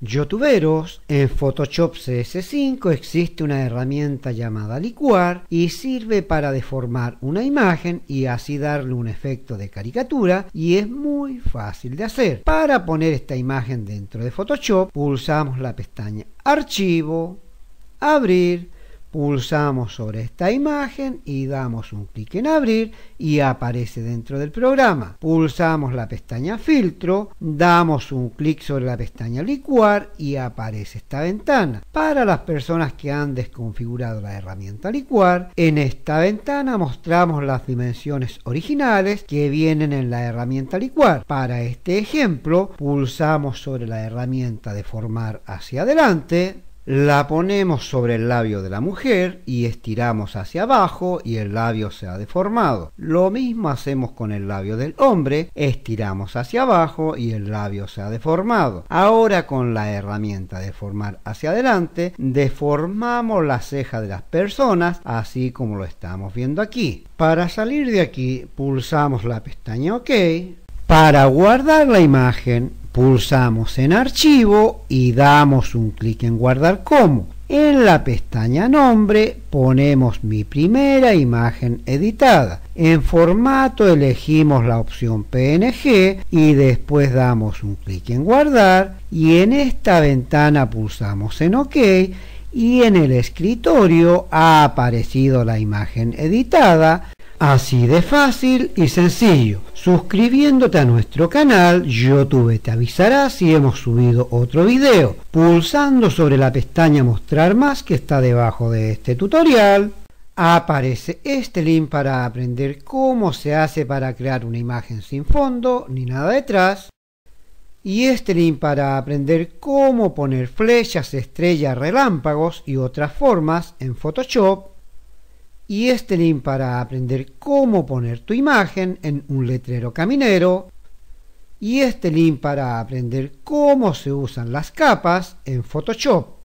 Youtuberos en Photoshop CS5 existe una herramienta llamada licuar y sirve para deformar una imagen y así darle un efecto de caricatura y es muy fácil de hacer. Para poner esta imagen dentro de Photoshop pulsamos la pestaña archivo, abrir, Pulsamos sobre esta imagen y damos un clic en abrir y aparece dentro del programa. Pulsamos la pestaña filtro, damos un clic sobre la pestaña licuar y aparece esta ventana. Para las personas que han desconfigurado la herramienta licuar, en esta ventana mostramos las dimensiones originales que vienen en la herramienta licuar. Para este ejemplo, pulsamos sobre la herramienta de formar hacia adelante, la ponemos sobre el labio de la mujer y estiramos hacia abajo y el labio se ha deformado. Lo mismo hacemos con el labio del hombre, estiramos hacia abajo y el labio se ha deformado. Ahora con la herramienta de formar hacia adelante, deformamos la ceja de las personas así como lo estamos viendo aquí. Para salir de aquí pulsamos la pestaña OK. Para guardar la imagen Pulsamos en archivo y damos un clic en guardar como. En la pestaña nombre ponemos mi primera imagen editada. En formato elegimos la opción PNG y después damos un clic en guardar y en esta ventana pulsamos en OK y en el escritorio ha aparecido la imagen editada Así de fácil y sencillo. Suscribiéndote a nuestro canal, YouTube te avisará si hemos subido otro video, pulsando sobre la pestaña Mostrar más que está debajo de este tutorial. Aparece este link para aprender cómo se hace para crear una imagen sin fondo ni nada detrás. Y este link para aprender cómo poner flechas, estrellas, relámpagos y otras formas en Photoshop y este link para aprender cómo poner tu imagen en un letrero caminero y este link para aprender cómo se usan las capas en Photoshop.